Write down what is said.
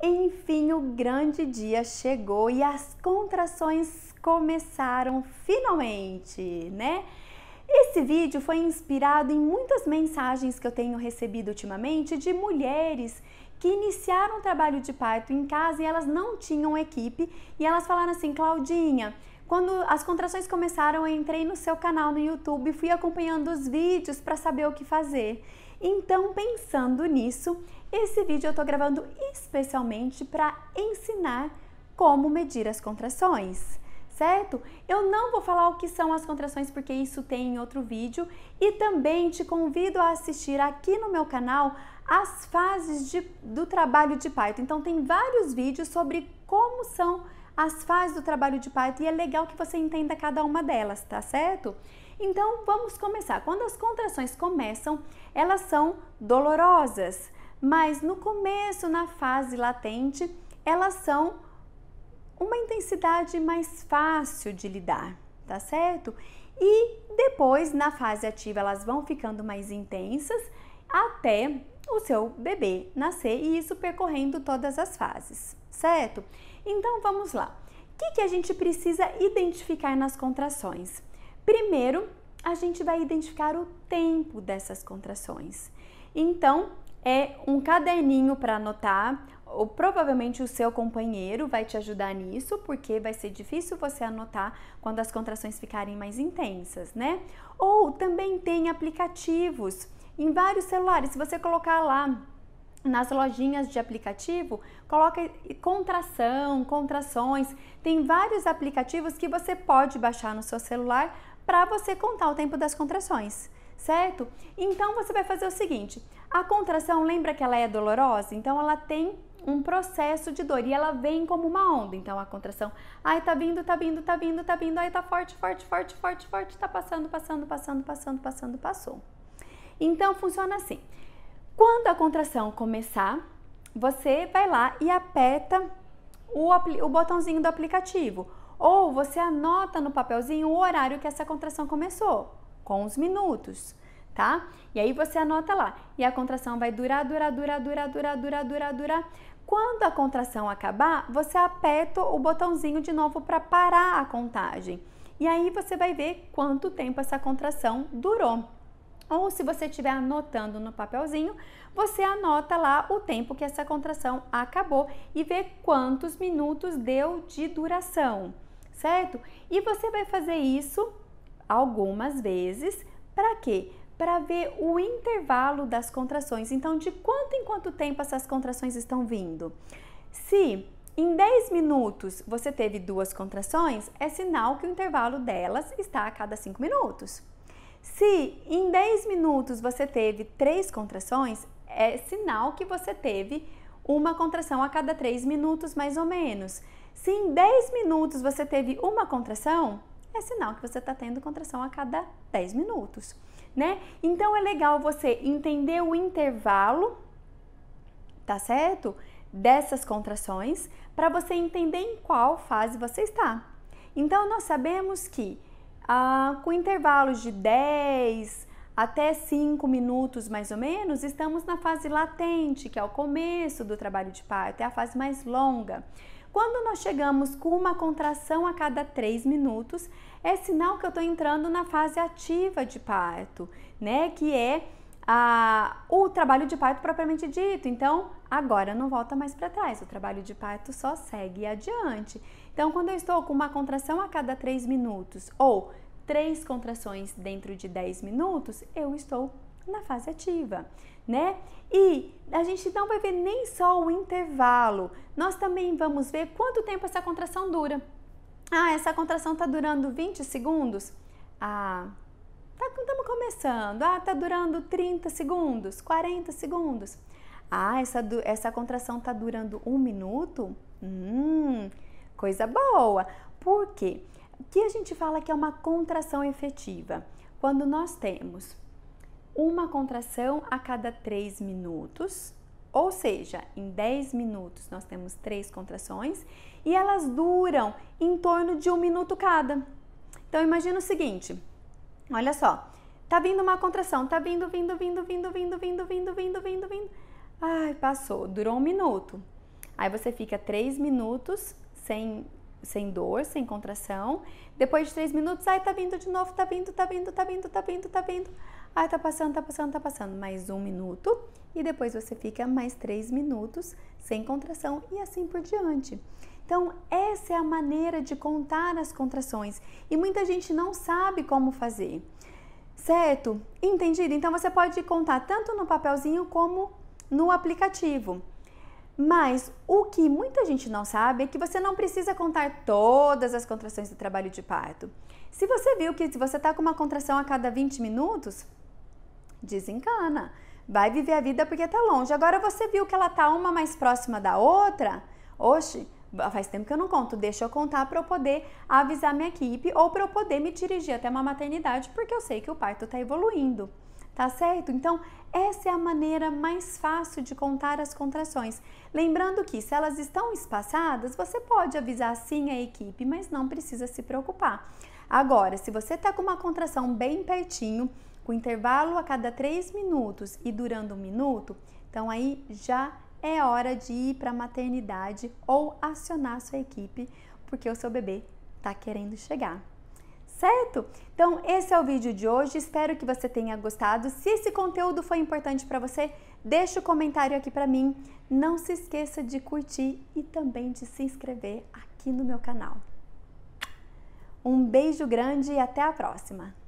Enfim, o grande dia chegou e as contrações começaram finalmente, né? Esse vídeo foi inspirado em muitas mensagens que eu tenho recebido ultimamente de mulheres que iniciaram o trabalho de parto em casa e elas não tinham equipe e elas falaram assim: Claudinha, quando as contrações começaram, eu entrei no seu canal no YouTube e fui acompanhando os vídeos para saber o que fazer. Então, pensando nisso, esse vídeo eu estou gravando especialmente para ensinar como medir as contrações, certo? Eu não vou falar o que são as contrações porque isso tem em outro vídeo e também te convido a assistir aqui no meu canal as fases de, do trabalho de Python. Então, tem vários vídeos sobre como são as fases do trabalho de parto e é legal que você entenda cada uma delas, tá certo? Então vamos começar. Quando as contrações começam, elas são dolorosas, mas no começo, na fase latente, elas são uma intensidade mais fácil de lidar, tá certo? E depois, na fase ativa, elas vão ficando mais intensas até o seu bebê nascer e isso percorrendo todas as fases, certo? Então vamos lá. O que, que a gente precisa identificar nas contrações? Primeiro, a gente vai identificar o tempo dessas contrações. Então, é um caderninho para anotar, ou provavelmente o seu companheiro vai te ajudar nisso, porque vai ser difícil você anotar quando as contrações ficarem mais intensas, né? Ou também tem aplicativos em vários celulares. Se você colocar lá nas lojinhas de aplicativo, coloca contração, contrações. Tem vários aplicativos que você pode baixar no seu celular para você contar o tempo das contrações, certo? Então você vai fazer o seguinte: a contração, lembra que ela é dolorosa? Então ela tem um processo de dor e ela vem como uma onda. Então a contração, ai tá vindo, tá vindo, tá vindo, tá vindo, aí tá forte, forte, forte, forte, forte, tá passando, passando, passando, passando, passando, passou. Então funciona assim. Quando a contração começar, você vai lá e aperta o, o botãozinho do aplicativo. Ou você anota no papelzinho o horário que essa contração começou, com os minutos, tá? E aí você anota lá. E a contração vai durar, durar, durar, durar, durar, durar, durar, durar. Quando a contração acabar, você aperta o botãozinho de novo para parar a contagem. E aí você vai ver quanto tempo essa contração durou ou se você estiver anotando no papelzinho, você anota lá o tempo que essa contração acabou e vê quantos minutos deu de duração, certo? E você vai fazer isso algumas vezes, para quê? Para ver o intervalo das contrações. Então, de quanto em quanto tempo essas contrações estão vindo? Se em 10 minutos você teve duas contrações, é sinal que o intervalo delas está a cada 5 minutos. Se em 10 minutos você teve três contrações, é sinal que você teve uma contração a cada 3 minutos, mais ou menos. Se em 10 minutos você teve uma contração, é sinal que você está tendo contração a cada 10 minutos, né? Então é legal você entender o intervalo, tá certo? Dessas contrações, para você entender em qual fase você está. Então nós sabemos que ah, com intervalos de 10 até 5 minutos mais ou menos, estamos na fase latente, que é o começo do trabalho de parto, é a fase mais longa. Quando nós chegamos com uma contração a cada 3 minutos, é sinal que eu estou entrando na fase ativa de parto, né? Que é ah, o trabalho de parto propriamente dito. Então, agora não volta mais para trás, o trabalho de parto só segue adiante. Então, quando eu estou com uma contração a cada 3 minutos ou três contrações dentro de 10 minutos, eu estou na fase ativa, né? E a gente não vai ver nem só o intervalo, nós também vamos ver quanto tempo essa contração dura. Ah, essa contração está durando 20 segundos? Ah, começando. Ah, tá durando 30 segundos, 40 segundos. Ah, essa, essa contração tá durando um minuto? Hum, coisa boa. Por quê? que a gente fala que é uma contração efetiva? Quando nós temos uma contração a cada 3 minutos, ou seja, em 10 minutos nós temos três contrações e elas duram em torno de um minuto cada. Então imagina o seguinte: olha só, Tá vindo uma contração, tá vindo, vindo, vindo, vindo, vindo, vindo, vindo, vindo, vindo, vindo. Ai, passou, durou um minuto. Aí você fica três minutos sem, sem dor, sem contração. Depois de três minutos, ai, tá vindo de novo, tá vindo, tá vindo, tá vindo, tá vindo, tá vindo. Ai, tá passando, tá passando, tá passando. Mais um minuto. E depois você fica mais três minutos sem contração e assim por diante. Então, essa é a maneira de contar as contrações e muita gente não sabe como fazer. Certo? Entendido? Então você pode contar tanto no papelzinho como no aplicativo. Mas o que muita gente não sabe é que você não precisa contar todas as contrações do trabalho de parto. Se você viu que se você está com uma contração a cada 20 minutos, desencana. Vai viver a vida porque está longe. Agora você viu que ela está uma mais próxima da outra. Oxe, Faz tempo que eu não conto, deixa eu contar para eu poder avisar minha equipe ou para eu poder me dirigir até uma maternidade, porque eu sei que o parto está evoluindo. Tá certo? Então, essa é a maneira mais fácil de contar as contrações. Lembrando que, se elas estão espaçadas, você pode avisar sim a equipe, mas não precisa se preocupar. Agora, se você está com uma contração bem pertinho, com intervalo a cada 3 minutos e durando um minuto, então aí já é hora de ir para a maternidade ou acionar sua equipe, porque o seu bebê está querendo chegar. Certo? Então, esse é o vídeo de hoje. Espero que você tenha gostado. Se esse conteúdo foi importante para você, deixa o um comentário aqui para mim. Não se esqueça de curtir e também de se inscrever aqui no meu canal. Um beijo grande e até a próxima!